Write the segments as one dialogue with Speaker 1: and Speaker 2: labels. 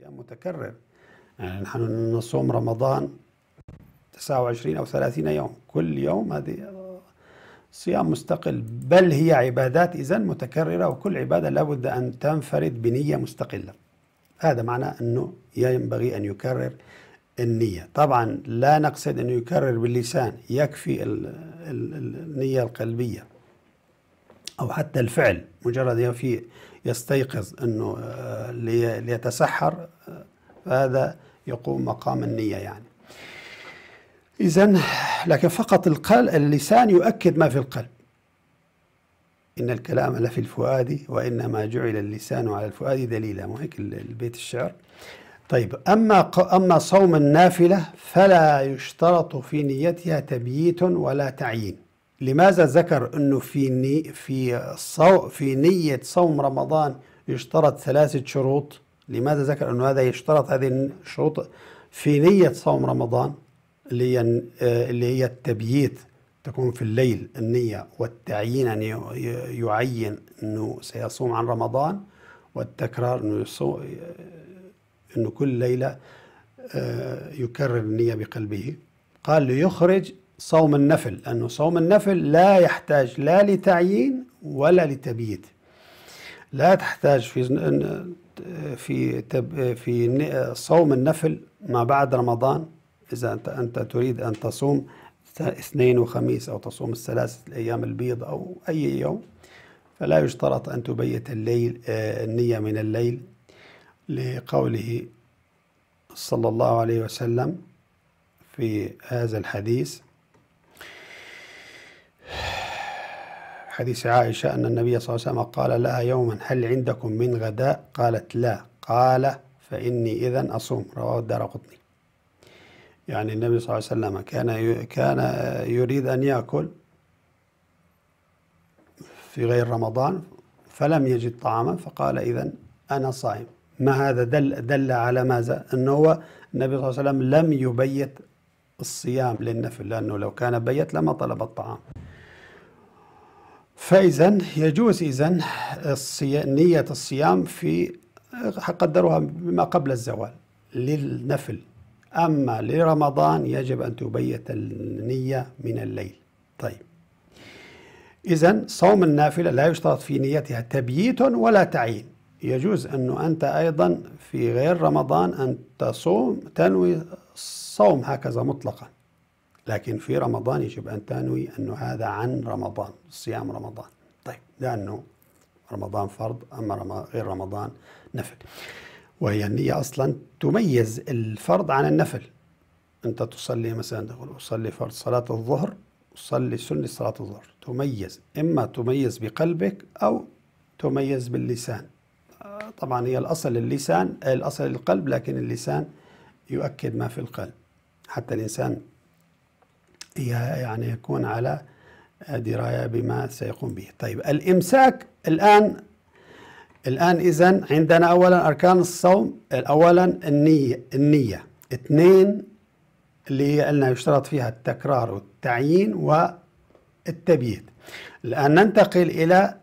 Speaker 1: صيام متكرر يعني نحن نصوم رمضان 29 أو 30 يوم كل يوم هذه صيام مستقل بل هي عبادات إذا متكررة وكل عبادة لابد أن تنفرد بنية مستقلة هذا معنى أنه ينبغي أن يكرر النية طبعا لا نقصد أن يكرر باللسان يكفي النية القلبية أو حتى الفعل مجرد في يستيقظ انه آه، ليتسحر آه، فهذا يقوم مقام النيه يعني اذا لكن فقط القلب اللسان يؤكد ما في القلب ان الكلام لفي الفؤاد وانما جعل اللسان على الفؤاد دليلا مو هيك البيت الشعر طيب اما اما صوم النافله فلا يشترط في نيتها تبييت ولا تعيين لماذا ذكر انه في ني في صو في نيه صوم رمضان يشترط ثلاثه شروط؟ لماذا ذكر انه هذا يشترط هذه الشروط في نيه صوم رمضان اللي هي اللي هي التبييت تكون في الليل النيه والتعيين ان يعني يعين انه سيصوم عن رمضان والتكرار انه يصوم انه كل ليله آه، يكرر النيه بقلبه قال ليخرج صوم النفل لأنه صوم النفل لا يحتاج لا لتعيين ولا لتبييت لا تحتاج في في في صوم النفل ما بعد رمضان إذا أنت أنت تريد أن تصوم اثنين وخميس أو تصوم الثلاثة الأيام البيض أو أي يوم فلا يشترط أن تبيت الليل آه، النية من الليل لقوله صلى الله عليه وسلم في هذا الحديث حديث عائشة أن النبي صلى الله عليه وسلم قال لها يوما هل عندكم من غداء قالت لا قال فإني إذا أصوم رواه الدار قطني يعني النبي صلى الله عليه وسلم كان كان يريد أن يأكل في غير رمضان فلم يجد طعاما فقال إذا أنا صائم ما هذا دل, دل على ماذا أنه هو النبي صلى الله عليه وسلم لم يبيت الصيام للنفل لأنه لو كان بيت لما طلب الطعام فإذا يجوز إذا نية الصيام في قدروها بما قبل الزوال للنفل أما لرمضان يجب أن تبيت النية من الليل طيب إذا صوم النافلة لا يشترط في نيتها تبييت ولا تعيين يجوز أنه أنت أيضا في غير رمضان أن تصوم تنوي صوم هكذا مطلقا لكن في رمضان يجب أن تنوي أنه هذا عن رمضان صيام رمضان طيب لأنه رمضان فرض أما غير رمضان نفل وهي النية أصلا تميز الفرض عن النفل أنت تصلي مثلا تقول أصلي فرض صلاة الظهر أصلي سنة صلاة الظهر تميز إما تميز بقلبك أو تميز باللسان طبعا هي الأصل اللسان الأصل القلب لكن اللسان يؤكد ما في القلب حتى الإنسان يعني يكون على دراية بما سيقوم به طيب الإمساك الآن الآن إذا عندنا أولا أركان الصوم أولا النية النية اثنين اللي قلنا يشترط فيها التكرار والتعيين والتبييت الآن ننتقل إلى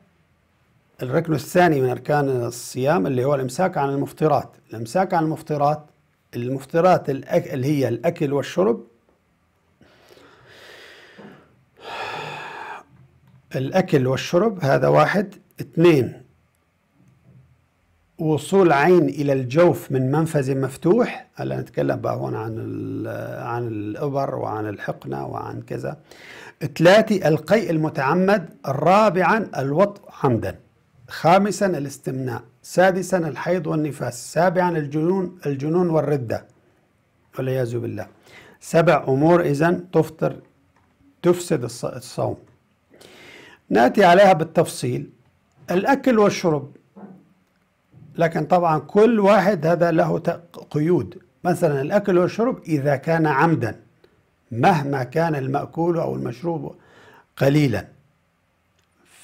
Speaker 1: الركن الثاني من أركان الصيام اللي هو الإمساك عن المفطرات الإمساك عن المفطرات المفطرات اللي هي الأكل والشرب الأكل والشرب هذا واحد اثنين وصول عين إلى الجوف من منفذ مفتوح هلا نتكلم بقى هون عن عن الإبر وعن الحقنة وعن كذا ثلاثة القيء المتعمد رابعا الوطء عمدا خامسا الاستمناء سادسا الحيض والنفاس سابعا الجنون الجنون والردة والعياذ بالله سبع أمور إذا تفطر تفسد الصوم ناتي عليها بالتفصيل الاكل والشرب لكن طبعا كل واحد هذا له قيود مثلا الاكل والشرب اذا كان عمدا مهما كان الماكول او المشروب قليلا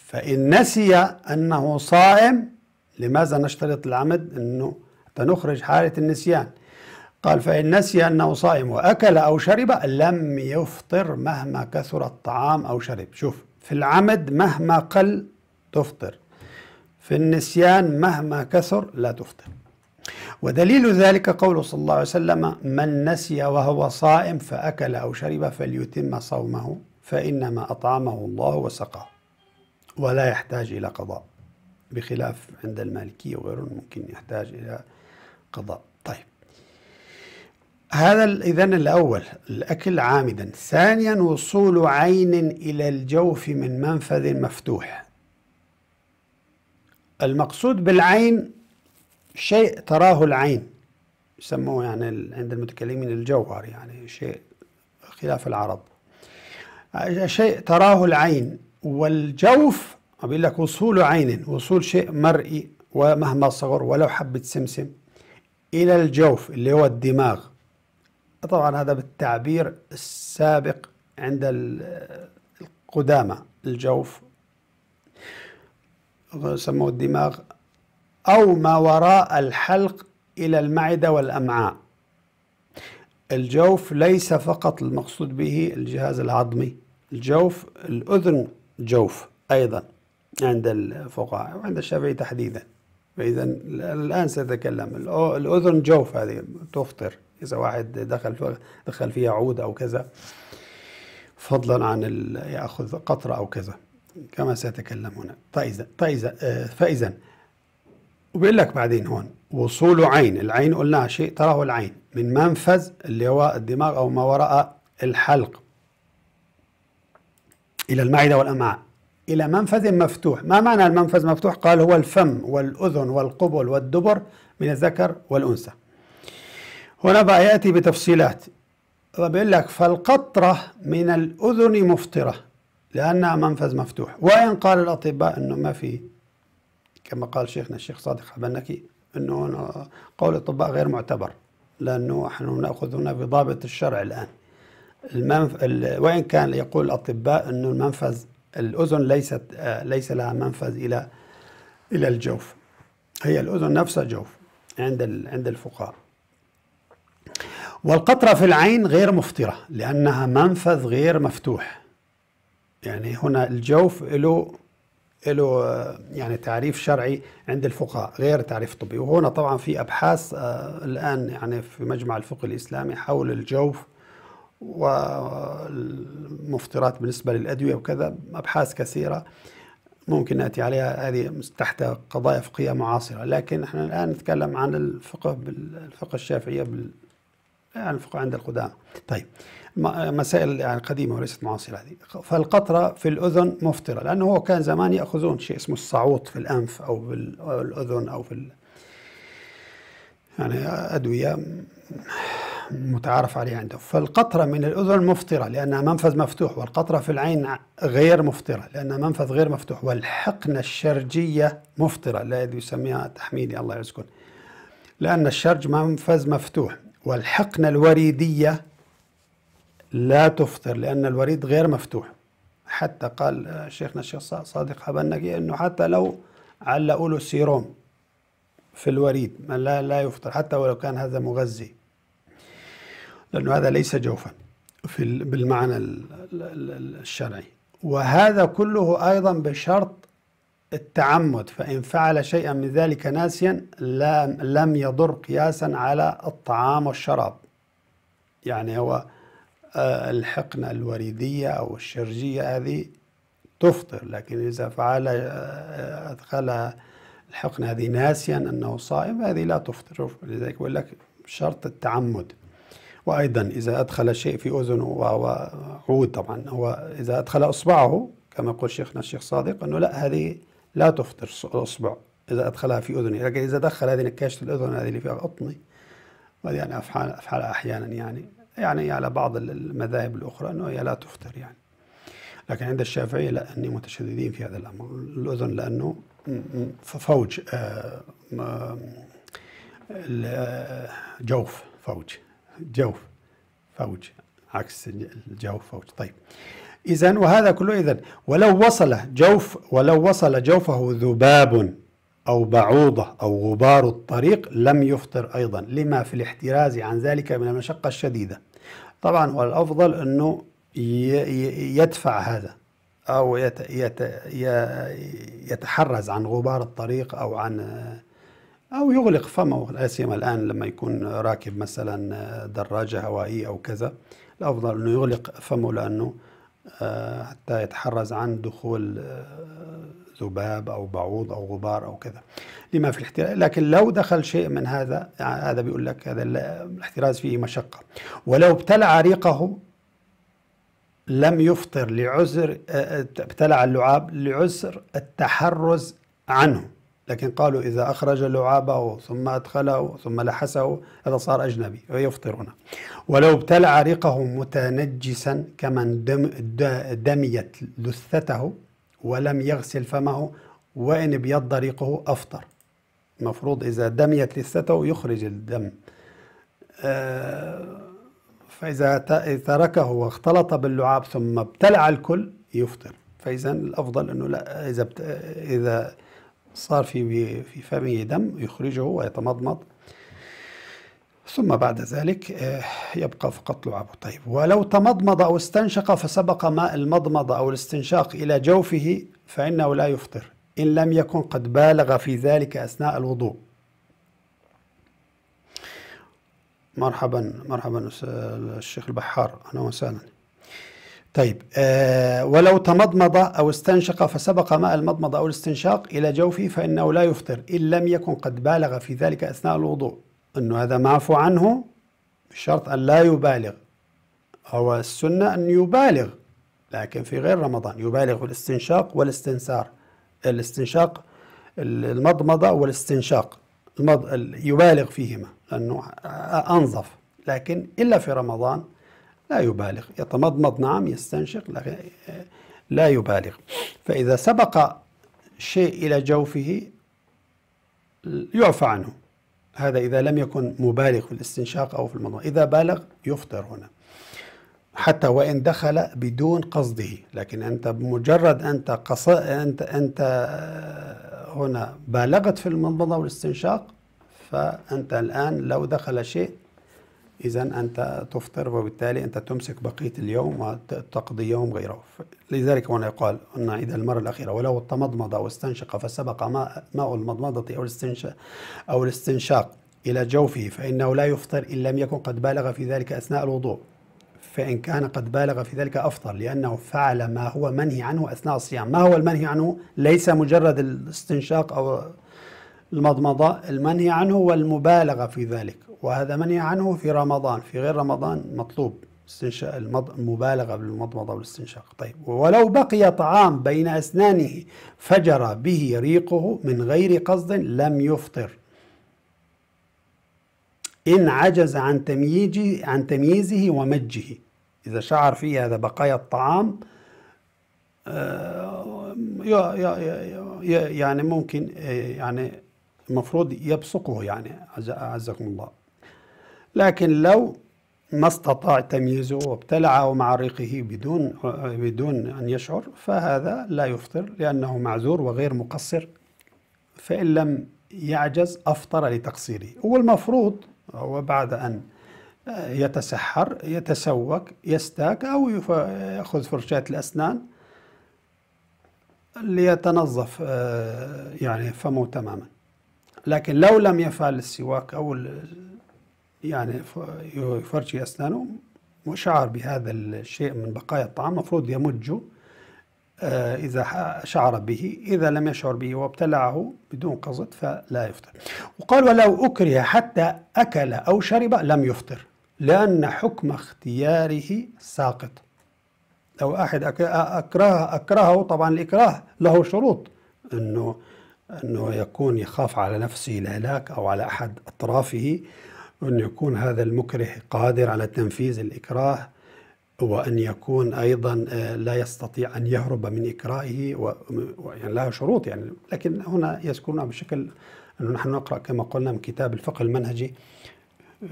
Speaker 1: فان نسي انه صائم لماذا نشترط العمد انه تنخرج حاله النسيان قال فإن نسي أنه صائم وأكل أو شرب لم يفطر مهما كثر الطعام أو شرب شوف في العمد مهما قل تفطر في النسيان مهما كثر لا تفطر ودليل ذلك قوله صلى الله عليه وسلم من نسي وهو صائم فأكل أو شرب فليتم صومه فإنما أطعمه الله وسقاه ولا يحتاج إلى قضاء بخلاف عند المالكية وغيرهم ممكن يحتاج إلى قضاء هذا إذا الأول الأكل عامدا ثانيا وصول عين إلى الجوف من منفذ مفتوح المقصود بالعين شيء تراه العين يسموه يعني عند المتكلمين الجوهر يعني شيء خلاف العرب آه، شيء تراه العين والجوف أقول لك وصول عين وصول شيء مرئي ومهما صغر ولو حبة سمسم إلى الجوف اللي هو الدماغ طبعا هذا بالتعبير السابق عند القدامى الجوف سموه الدماغ أو ما وراء الحلق إلى المعدة والأمعاء الجوف ليس فقط المقصود به الجهاز العظمي الجوف الأذن جوف أيضا عند الفقهاء وعند الشافعي تحديدا فإذا الآن سأتكلم الأذن جوف هذه تفطر إذا واحد دخل دخل فيها عود أو كذا فضلا عن يأخذ قطرة أو كذا كما سيتكلم هنا فإذا فإذا آه، فإذا وبيقول لك بعدين هون وصول عين العين قلنا شيء تراه العين من منفذ اللي هو الدماغ أو ما وراء الحلق إلى المعدة والأمعاء إلى منفذ مفتوح ما معنى المنفذ مفتوح قال هو الفم والأذن والقبل والدبر من الذكر والأنثى هنا بقى يأتي بتفصيلات بيقول لك فالقطرة من الأذن مفطرة لأنها منفذ مفتوح وإن قال الأطباء أنه ما في كما قال شيخنا الشيخ صادق حبنكي أنه قول الأطباء غير معتبر لأنه نحن نأخذ هنا بضابط الشرع الآن المنف... ال... وإن كان يقول الأطباء أنه المنفذ الأذن ليست ليس لها منفذ إلى إلى الجوف هي الأذن نفسها جوف عند ال... عند الفقهاء والقطرة في العين غير مفطرة لأنها منفذ غير مفتوح يعني هنا الجوف له له آه، يعني تعريف شرعي عند الفقهاء غير تعريف طبي وهنا طبعا في أبحاث آه، الآن يعني في مجمع الفقه الإسلامي حول الجوف والمفطرات بالنسبة للأدوية وكذا أبحاث كثيرة ممكن نأتي عليها هذه تحت قضايا فقهية معاصرة لكن نحن الآن نتكلم عن الفقه بالفقه الشافعية يعني الفقهاء عند القدامى طيب مسائل يعني قديمة وليست معاصرة هذه فالقطرة في الأذن مفطرة لأنه هو كان زمان يأخذون شيء اسمه الصعوط في الأنف أو في الأذن أو في يعني أدوية متعارف عليها عندهم فالقطرة من الأذن مفطرة لأنها منفذ مفتوح والقطرة في العين غير مفطرة لأنها منفذ غير مفتوح والحقنة الشرجية مفطرة لا يسميها تحميلي الله يرزقك لأن الشرج منفذ مفتوح والحقنة الوريدية لا تفطر لأن الوريد غير مفتوح حتى قال شيخنا الشيخ صادق حبنكي أنه حتى لو علقوا له سيروم في الوريد لا لا يفطر حتى ولو كان هذا مغذي لأنه هذا ليس جوفا في بالمعنى الشرعي وهذا كله أيضا بشرط التعمد فإن فعل شيئا من ذلك ناسيا لم, لم يضر قياسا على الطعام والشراب يعني هو آه، الحقنة الوريدية أو الشرجية هذه تفطر لكن إذا فعل آه، أدخلها الحقنة هذه ناسيا أنه صائم هذه لا تفطر لذلك يقول لك شرط التعمد وأيضا إذا أدخل شيء في أذنه وهو عود طبعا هو إذا أدخل إصبعه كما يقول شيخنا الشيخ صادق أنه لا هذه لا تفطر الأصبع إذا أدخلها في اذني لكن إذا دخل هذه نكاشة الأذن هذه اللي فيها قطني وهذه يعني افحال أفعلها أحيانا يعني يعني على بعض المذاهب الأخرى أنه هي لا تفطر يعني لكن عند الشافعية لا أني متشددين في هذا الأمر الأذن لأنه فوج آه، آه، جوف فوج جوف فوج عكس الجوف فوج طيب إذا وهذا كله إذا ولو وصل جوف ولو وصل جوفه ذباب أو بعوضة أو غبار الطريق لم يفطر أيضا لما في الاحتراز عن ذلك من المشقة الشديدة طبعا والأفضل أنه يدفع هذا أو يتحرز عن غبار الطريق أو عن أو يغلق فمه لا سيما الآن لما يكون راكب مثلا دراجة هوائية أو كذا الأفضل أنه يغلق فمه لأنه حتى يتحرز عن دخول آه، ذباب او بعوض او غبار او كذا لما في الاحتراز لكن لو دخل شيء من هذا يعني هذا بيقول لك هذا الاحتراز فيه مشقه ولو ابتلع ريقه لم يفطر لعذر آه، ابتلع اللعاب لعذر التحرز عنه لكن قالوا إذا أخرج لعابه ثم أدخله ثم لحسه هذا صار أجنبي ويفطرون ولو ابتلع ريقه متنجسا كمن دم دميت لثته ولم يغسل فمه وإن ابيض ريقه أفطر المفروض إذا دميت لثته يخرج الدم آه، فإذا تركه واختلط باللعاب ثم ابتلع الكل يفطر فإذا الأفضل أنه لا إذا إذا صار في في فمه دم يخرجه ويتمضمض ثم بعد ذلك آه، يبقى فقط لعابه طيب ولو تمضمض أو استنشق فسبق ماء المضمضة أو الاستنشاق إلى جوفه فإنه لا يفطر إن لم يكن قد بالغ في ذلك أثناء الوضوء مرحبا مرحبا الشيخ البحار أهلا وسهلا طيب آه ولو تمضمض أو استنشق فسبق ماء المضمضة أو الاستنشاق إلى جوفه فإنه لا يفطر إن لم يكن قد بالغ في ذلك أثناء الوضوء أنه هذا معفو عنه بشرط أن لا يبالغ هو السنة أن يبالغ لكن في غير رمضان يبالغ في الاستنشاق والاستنسار الاستنشاق المضمضة والاستنشاق المض... يبالغ فيهما لأنه أنظف لكن إلا في رمضان لا يبالغ يتمضمض نعم يستنشق آه، لا, يبالغ فإذا سبق شيء إلى جوفه يعفى عنه هذا إذا لم يكن مبالغ في الاستنشاق أو في المضمضة إذا بالغ يفطر هنا حتى وإن دخل بدون قصده لكن أنت بمجرد أنت قص... أنت أنت آه، هنا بالغت في المضمضة والاستنشاق فأنت الآن لو دخل شيء اذا انت تفطر وبالتالي انت تمسك بقيه اليوم وتقضي يوم غيره لذلك هنا يقال ان اذا المره الاخيره ولو تمضمض واستنشق فسبق ماء المضمضه او الاستنشاق او الاستنشاق الى جوفه فانه لا يفطر ان لم يكن قد بالغ في ذلك اثناء الوضوء فإن كان قد بالغ في ذلك أفطر لأنه فعل ما هو منهي عنه أثناء الصيام ما هو المنهي عنه ليس مجرد الاستنشاق أو المضمضة المنهي عنه والمبالغة في ذلك وهذا منهي عنه في رمضان في غير رمضان مطلوب استنشاق المبالغة بالمضمضة والاستنشاق طيب ولو بقي طعام بين أسنانه فجر به ريقه من غير قصد لم يفطر إن عجز عن تمييجه عن تمييزه ومجه إذا شعر فيه هذا بقايا الطعام آه، يعني ممكن آه، يعني المفروض يبصقه يعني عزكم الله لكن لو ما استطاع تمييزه وابتلعه مع ريقه بدون بدون ان يشعر فهذا لا يفطر لانه معذور وغير مقصر فان لم يعجز افطر لتقصيره والمفروض هو بعد ان يتسحر يتسوك يستاك او ياخذ فرشاه الاسنان ليتنظف آه، يعني فمه تماما لكن لو لم يفعل السواك أو يعني يفرشي أسنانه وشعر بهذا الشيء من بقايا الطعام المفروض يمجه آه، إذا شعر به إذا لم يشعر به وابتلعه بدون قصد فلا يفطر وقال ولو أكره حتى أكل أو شرب لم يفطر لأن حكم اختياره ساقط لو أحد أكره أكرهه طبعا الإكراه له شروط أنه أنه يكون يخاف على نفسه الهلاك أو على أحد أطرافه أن يكون هذا المكره قادر على تنفيذ الإكراه وأن يكون أيضا آه، لا يستطيع أن يهرب من إكراهه ويعني له شروط يعني لكن هنا يذكرنا بشكل أنه نحن نقرأ كما قلنا من كتاب الفقه المنهجي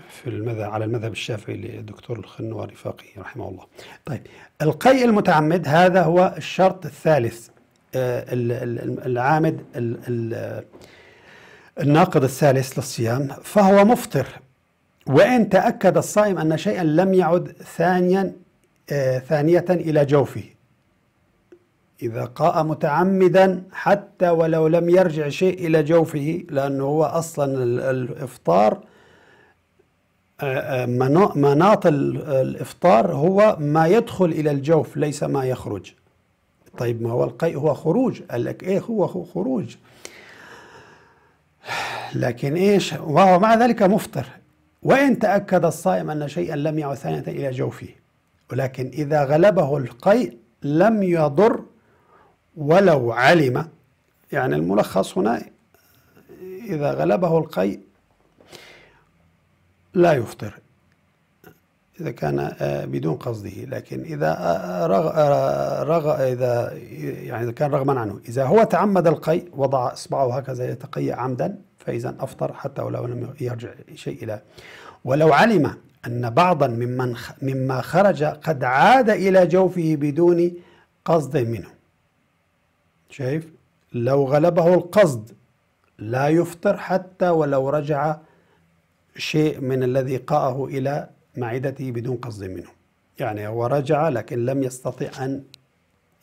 Speaker 1: في المذا على المذهب الشافعي للدكتور الخنوى رفاقي رحمه الله. طيب القيء المتعمد هذا هو الشرط الثالث آه، العامد الناقض الثالث للصيام فهو مفطر وإن تأكد الصائم أن شيئا لم يعد ثانيا آه، ثانية إلى جوفه إذا قاء متعمدا حتى ولو لم يرجع شيء إلى جوفه لأنه هو أصلا الإفطار آه، مناط الإفطار هو ما يدخل إلى الجوف ليس ما يخرج طيب ما هو القيء هو خروج قال لك ايه هو خروج لكن ايش وهو مع ذلك مفطر وان تاكد الصائم ان شيئا لم يعد ثانيه الى جوفه ولكن اذا غلبه القيء لم يضر ولو علم يعني الملخص هنا إذا غلبه القيء لا يفطر إذا كان آه، بدون قصده لكن إذا آه، آه، رغ رغ إذا يعني إذا كان رغما عنه إذا هو تعمد القيء وضع إصبعه هكذا يتقيأ عمدا فإذا أفطر حتى ولو لم يرجع شيء إلى ولو علم أن بعضا ممن مما خرج قد عاد إلى جوفه بدون قصد منه شايف لو غلبه القصد لا يفطر حتى ولو رجع شيء من الذي قاءه إلى معدته بدون قصد منه يعني هو رجع لكن لم يستطع أن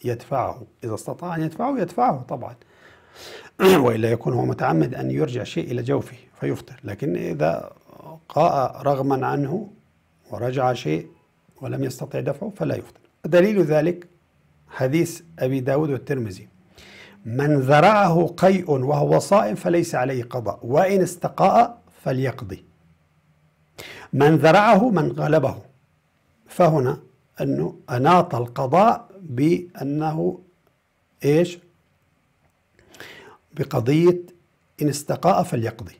Speaker 1: يدفعه إذا استطاع أن يدفعه يدفعه طبعا وإلا يكون هو متعمد أن يرجع شيء إلى جوفه فيفطر لكن إذا قاء رغما عنه ورجع شيء ولم يستطع دفعه فلا يفطر دليل ذلك حديث أبي داود والترمذي من ذرعه قيء وهو صائم فليس عليه قضاء وإن استقاء فليقضي من ذرعه من غلبه فهنا أنه أناط القضاء بأنه إيش بقضية إن استقاء فليقضي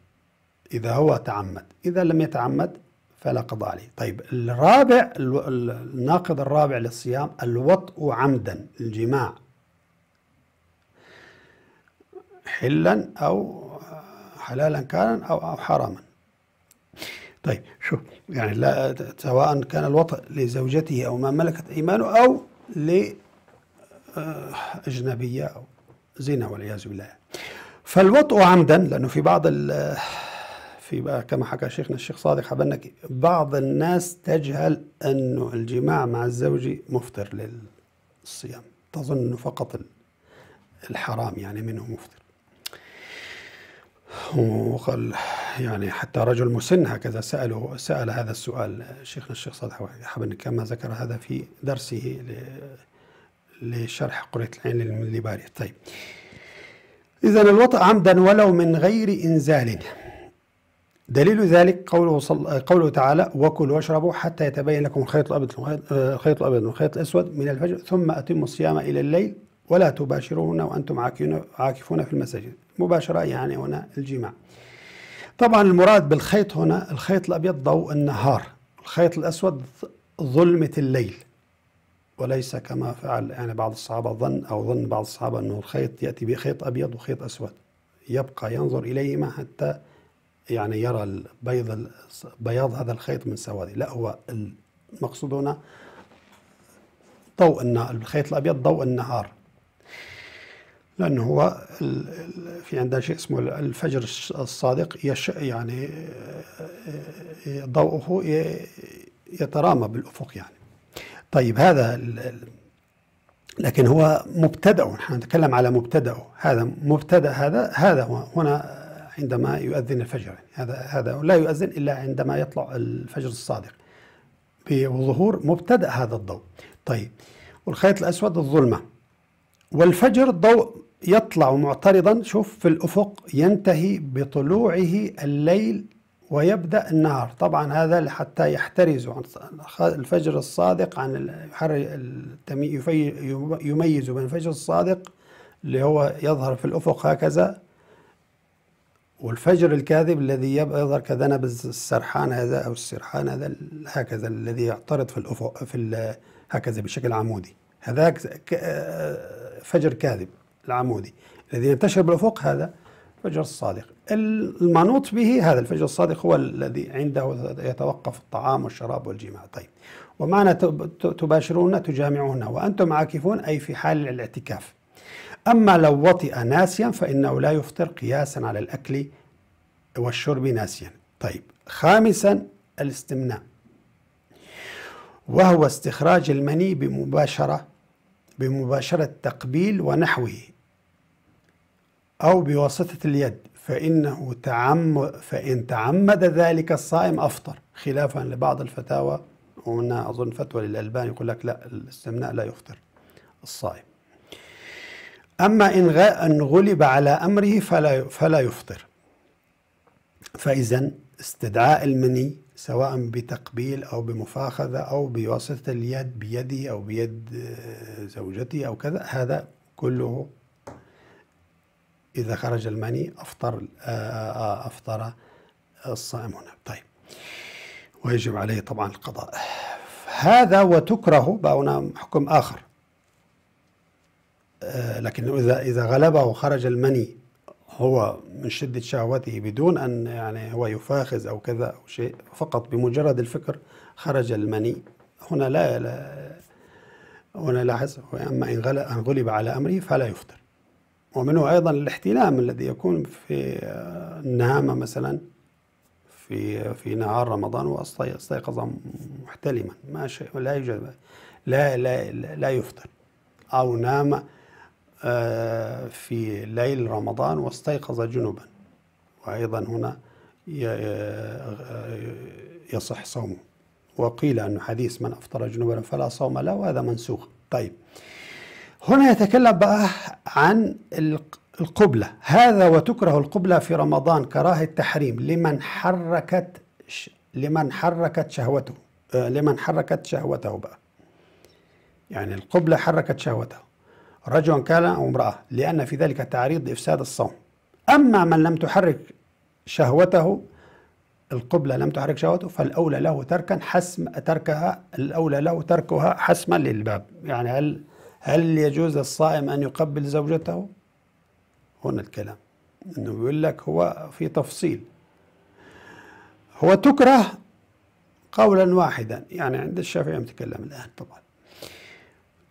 Speaker 1: إذا هو تعمد إذا لم يتعمد فلا قضاء عليه طيب الرابع الناقض الرابع للصيام الوطء عمدا الجماع حلا أو حلالا كان أو, أو حراما طيب شوف يعني لا سواء كان الوطأ لزوجته أو ما ملكت أيمانه أو لأجنبية آه، أو زنا والعياذ بالله فالوطء عمدا لأنه في بعض في بقى كما حكى شيخنا الشيخ صادق حبنكي بعض الناس تجهل أنه الجماع مع الزوج مفطر للصيام تظن انه فقط الحرام يعني منه مفطر وقال يعني حتى رجل مسن هكذا سأله سأل هذا السؤال شيخنا الشيخ صالح حبن كما ذكر هذا في درسه لشرح قرية العين لباري طيب إذا الوطأ عمدا ولو من غير إنزال دليل ذلك قوله, صل... قوله تعالى وكلوا واشربوا حتى يتبين لكم الخيط الأبيض الخيط الأبيض والخيط الأسود من الفجر ثم أتموا الصيام إلى الليل ولا تباشرون وأنتم عاكفون في المساجد مباشرة يعني هنا الجماع طبعا المراد بالخيط هنا الخيط الأبيض ضوء النهار الخيط الأسود ظلمة الليل وليس كما فعل يعني بعض الصحابة ظن أو ظن بعض الصحابة أنه الخيط يأتي بخيط أبيض وخيط أسود يبقى ينظر إليهما حتى يعني يرى البيض بياض هذا الخيط من سواده لا هو المقصود هنا ضوء الخيط الأبيض ضوء النهار لأنه هو في عندنا شيء اسمه الفجر الصادق يش يعني آه، آه، ضوءه يترامى بالأفق يعني طيب هذا لكن هو مبتدأ نحن نتكلم على مبتدأه هذا مبتدأ هذا هذا هنا عندما يؤذن الفجر هذا هذا لا يؤذن إلا عندما يطلع الفجر الصادق بظهور مبتدأ هذا الضوء طيب والخيط الأسود الظلمة والفجر ضوء يطلع معترضا شوف في الأفق ينتهي بطلوعه الليل ويبدأ النهار طبعا هذا حتى يحترز عن الفجر الصادق عن يميز بين الفجر الصادق اللي هو يظهر في الأفق هكذا والفجر الكاذب الذي يظهر كذنب السرحان هذا أو السرحان هذا هكذا الذي يعترض في الأفق في هكذا بشكل عمودي هذا فجر كاذب العمودي الذي ينتشر بالأفق هذا الفجر الصادق المنوط به هذا الفجر الصادق هو الذي عنده يتوقف الطعام والشراب والجماع طيب ومعنى تباشرون تجامعون وأنتم عاكفون أي في حال الاعتكاف أما لو وطئ ناسيا فإنه لا يفطر قياسا على الأكل والشرب ناسيا طيب خامسا الاستمناء وهو استخراج المني بمباشرة بمباشرة تقبيل ونحوه أو بواسطة اليد فإنه تعم فإن تعمد ذلك الصائم أفطر خلافا لبعض الفتاوى ومنها أظن فتوى للألبان يقول لك لا الاستمناء لا يفطر الصائم أما إن, إن غلب على أمره فلا فلا يفطر فإذا استدعاء المني سواء بتقبيل أو بمفاخذة أو بواسطة اليد بيده أو بيد آه، زوجته أو كذا هذا كله إذا خرج المني أفطر آه، آه، آه، أفطر الصائم هنا طيب ويجب عليه طبعا القضاء هذا وتكره بقى هنا حكم آخر لكن إذا إذا غلبه خرج المني هو من شدة شهوته بدون أن يعني هو يفاخذ أو كذا أو شيء فقط بمجرد الفكر خرج المني هنا لا, لا هنا لا حسب أما إن غلب على أمره فلا يفطر ومنه أيضا الاحتلام الذي يكون في النهامة آه، مثلا في في نهار رمضان واستيقظ محتلما ما شيء لا يوجد لا لا لا يفطر أو نام آه، في ليل رمضان واستيقظ جنبا وأيضا هنا آه، يصح صومه وقيل أن حديث من أفطر جنبا فلا صوم له وهذا منسوخ طيب هنا يتكلم بقى عن القبلة هذا وتكره القبلة في رمضان كراهة تحريم لمن حركت لمن حركت شهوته آه، لمن حركت شهوته بقى يعني القبلة حركت شهوته رجلا كان أو امرأة لأن في ذلك تعريض إفساد الصوم أما من لم تحرك شهوته القبلة لم تحرك شهوته فالأولى له تركا حسم تركها الأولى له تركها حسما للباب يعني هل هل يجوز للصائم أن يقبل زوجته هنا الكلام أنه بيقول لك هو في تفصيل هو تكره قولا واحدا يعني عند الشافعي متكلم الآن طبعا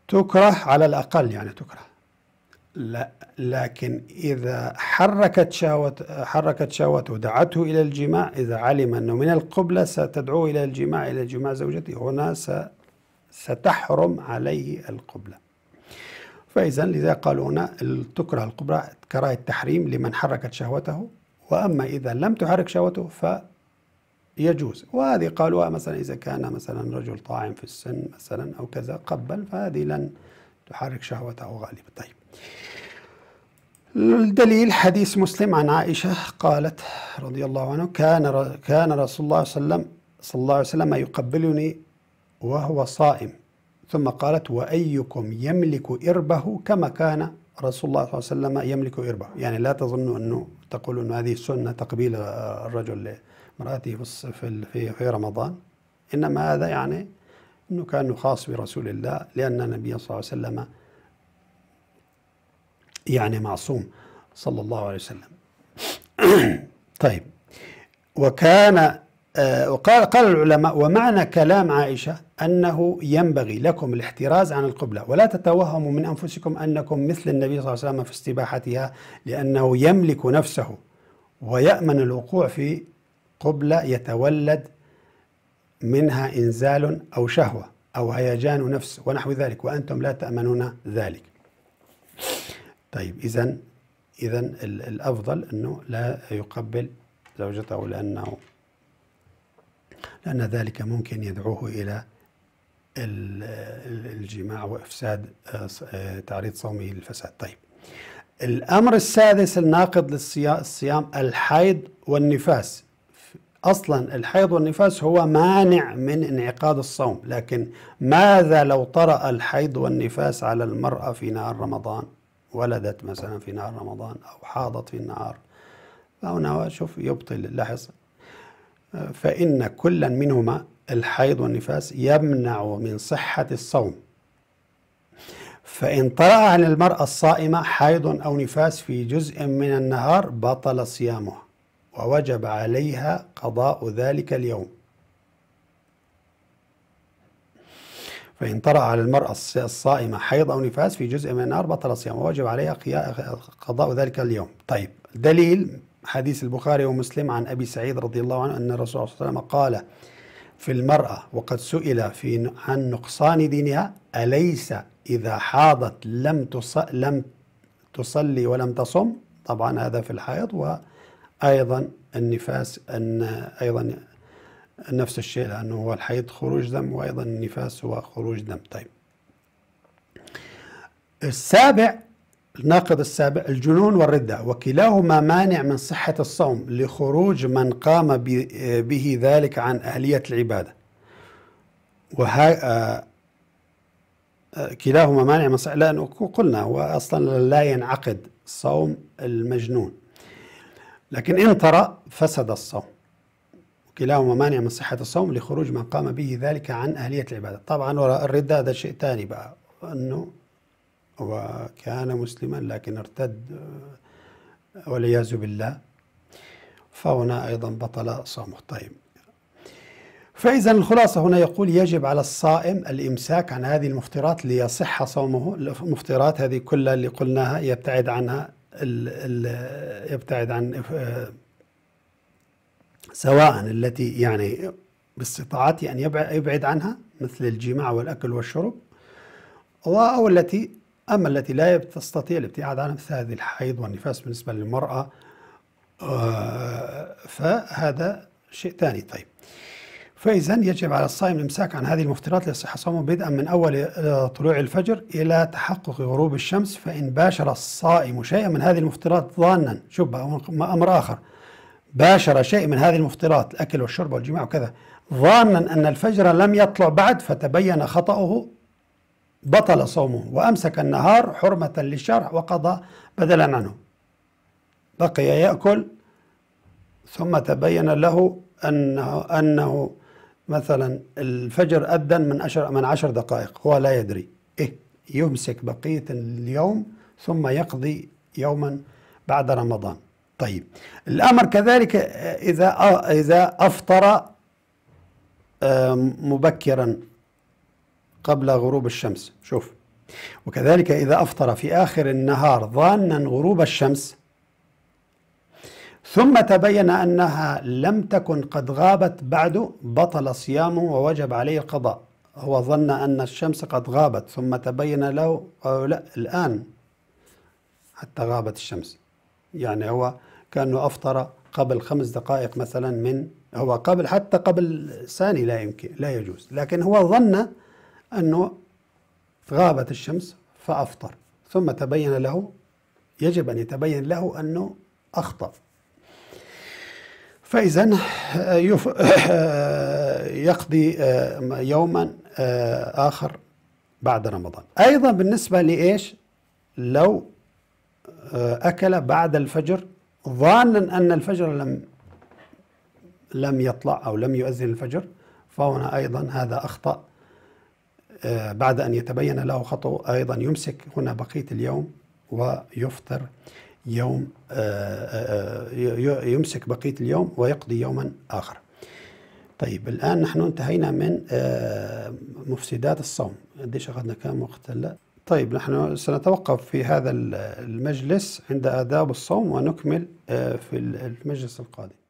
Speaker 1: تكره على الأقل يعني تكره لا لكن إذا حركت شهوة حركت شهوته دعته إلى الجماع إذا علم أنه من القبلة ستدعوه إلى الجماع إلى جماع زوجته هنا ستحرم عليه القبله فإذا لذا قالوا هنا تكره الكبرى كراهة التحريم لمن حركت شهوته وأما إذا لم تحرك شهوته فيجوز وهذه قالوها آه، مثلا إذا كان مثلا رجل طاعم في السن مثلا أو كذا قبل فهذه لن تحرك شهوته غالبا طيب الدليل حديث مسلم عن عائشة قالت رضي الله عنه كان كان رسول الله صلى الله عليه وسلم يقبلني وهو صائم ثم قالت وأيكم يملك إربه كما كان رسول الله صلى الله عليه وسلم يملك إربه يعني لا تظنوا أنه تقول أن هذه السنة تقبيل الرجل لامرأته في في رمضان إنما هذا يعني أنه كان خاص برسول الله لأن النبي صلى الله عليه وسلم يعني معصوم صلى الله عليه وسلم طيب وكان آه، وقال قال العلماء ومعنى كلام عائشة أنه ينبغي لكم الاحتراز عن القبلة ولا تتوهموا من أنفسكم أنكم مثل النبي صلى الله عليه وسلم في استباحتها لأنه يملك نفسه ويأمن الوقوع في قبلة يتولد منها إنزال أو شهوة أو هيجان نفس ونحو ذلك وأنتم لا تأمنون ذلك طيب إذا إذا الأفضل أنه لا يقبل زوجته لأنه لأن ذلك ممكن يدعوه إلى الجماع وإفساد آه، آه، تعريض صومه للفساد طيب الأمر السادس الناقض للصيام الحيض والنفاس أصلا الحيض والنفاس هو مانع من انعقاد الصوم لكن ماذا لو طرأ الحيض والنفاس على المرأة في نهار رمضان ولدت مثلا في نهار رمضان أو حاضت في النهار فهنا شوف يبطل لاحظ فإن كلا منهما الحيض والنفاس يمنع من صحة الصوم فإن طرأ عن المرأة الصائمة حيض أو نفاس في جزء من النهار بطل صيامها ووجب عليها قضاء ذلك اليوم فإن طرأ على المرأة الصائمة حيض أو نفاس في جزء من النهار بطل صيامها ووجب عليها قضاء ذلك اليوم طيب دليل حديث البخاري ومسلم عن أبي سعيد رضي الله عنه أن الرسول صلى الله عليه وسلم قال في المرأة وقد سئل في عن نقصان دينها أليس إذا حاضت لم تص لم تصلي ولم تصم طبعا هذا في الحيض وأيضا النفاس أن أيضا نفس الشيء لأنه هو الحيض خروج دم وأيضا النفاس هو خروج دم طيب السابع الناقض السابع الجنون والردة وكلاهما مانع من صحة الصوم لخروج من قام به ذلك عن أهلية العبادة وها آه، آه، كلاهما مانع من صحة لأنه قلنا هو أصلا لا ينعقد صوم المجنون لكن إن طرأ فسد الصوم كلاهما مانع من صحة الصوم لخروج من قام به ذلك عن أهلية العبادة طبعا الردة هذا شيء ثاني بقى أنه وكان مسلما لكن ارتد آه، والعياذ بالله فهنا أيضا بطل صومه طيب فإذا الخلاصة هنا يقول يجب على الصائم الإمساك عن هذه المفطرات ليصح صومه المفطرات هذه كلها اللي قلناها يبتعد عنها ال ال يبتعد عن آه، سواء التي يعني باستطاعته أن يبعد عنها مثل الجماع والأكل والشرب أو التي أما التي لا تستطيع الابتعاد عنها مثل هذه الحيض والنفاس بالنسبة للمرأة آه، فهذا شيء ثاني طيب فإذا يجب على الصائم الإمساك عن هذه المفطرات ليصح صومه بدءا من أول آه، طلوع الفجر إلى تحقق غروب الشمس فإن باشر الصائم شيئا من هذه المفطرات ظانا شوف أمر آخر باشر شيء من هذه المفطرات الأكل والشرب والجماع وكذا ظانا أن الفجر لم يطلع بعد فتبين خطأه بطل صومه وأمسك النهار حرمة للشرع وقضى بدلا عنه بقي يأكل ثم تبين له أنه, أنه مثلا الفجر ادى من عشر, من عشر دقائق هو لا يدري إيه يمسك بقية اليوم ثم يقضي يوما بعد رمضان طيب الأمر كذلك إذا إذا أفطر آه، مبكرا قبل غروب الشمس شوف وكذلك إذا أفطر في آخر النهار ظانا غروب الشمس ثم تبين أنها لم تكن قد غابت بعد بطل صيامه ووجب عليه القضاء هو ظن أن الشمس قد غابت ثم تبين له أو لا الآن حتى غابت الشمس يعني هو كأنه أفطر قبل خمس دقائق مثلا من هو قبل حتى قبل ثاني لا يمكن لا يجوز لكن هو ظن أنه غابت الشمس فأفطر ثم تبين له يجب أن يتبين له أنه أخطأ فإذا آه، آه، يقضي آه، يوما آخر بعد رمضان أيضا بالنسبة لإيش لو أكل بعد الفجر ظانا أن الفجر لم لم يطلع أو لم يؤذن الفجر فهنا أيضا هذا أخطأ آه، بعد أن يتبين له خطأ أيضا يمسك هنا بقية اليوم ويفطر يوم آه، آه، يمسك بقية اليوم ويقضي يوما آخر طيب الآن نحن انتهينا من مفسدات الصوم قديش أخذنا كم وقت طيب نحن سنتوقف في هذا المجلس عند آداب الصوم ونكمل في المجلس القادم